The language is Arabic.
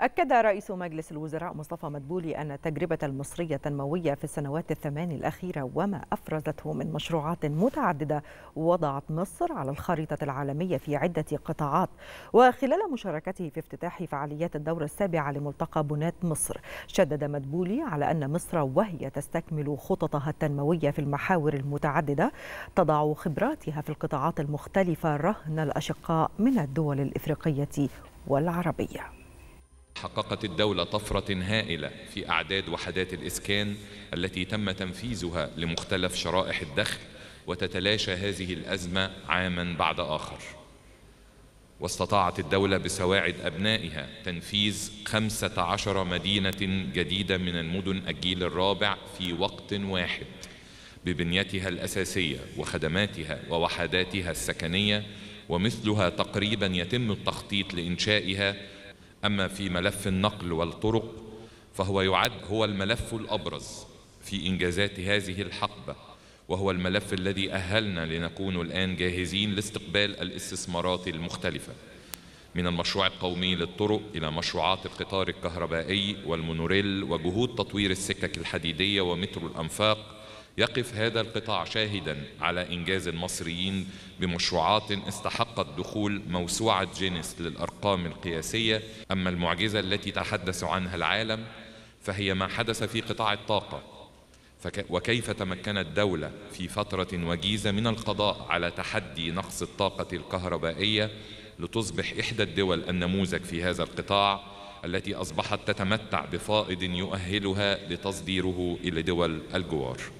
أكد رئيس مجلس الوزراء مصطفى مدبولي أن التجربة المصرية التنموية في السنوات الثمان الأخيرة وما أفرزته من مشروعات متعددة وضعت مصر على الخريطة العالمية في عدة قطاعات وخلال مشاركته في افتتاح فعاليات الدورة السابعة لملتقى بنات مصر شدد مدبولي على أن مصر وهي تستكمل خططها التنموية في المحاور المتعددة تضع خبراتها في القطاعات المختلفة رهن الأشقاء من الدول الإفريقية والعربية حققت الدولة طفرة هائلة في أعداد وحدات الإسكان التي تم تنفيذها لمختلف شرائح الدخل وتتلاشى هذه الأزمة عاما بعد آخر واستطاعت الدولة بسواعد أبنائها تنفيذ 15 مدينة جديدة من المدن الجيل الرابع في وقت واحد ببنيتها الأساسية وخدماتها ووحداتها السكنية ومثلها تقريبا يتم التخطيط لإنشائها أما في ملف النقل والطرق فهو يعد هو الملف الأبرز في إنجازات هذه الحقبة وهو الملف الذي أهلنا لنكون الآن جاهزين لاستقبال الاستثمارات المختلفة من المشروع القومي للطرق إلى مشروعات القطار الكهربائي والمونوريل وجهود تطوير السكك الحديدية ومترو الأنفاق يقف هذا القطاع شاهدا على إنجاز المصريين بمشروعات استحقت دخول موسوعة جينيس للأرقام القياسية أما المعجزة التي تحدث عنها العالم فهي ما حدث في قطاع الطاقة وكيف تمكنت دولة في فترة وجيزة من القضاء على تحدي نقص الطاقة الكهربائية لتصبح إحدى الدول النموذج في هذا القطاع التي أصبحت تتمتع بفائض يؤهلها لتصديره إلى دول الجوار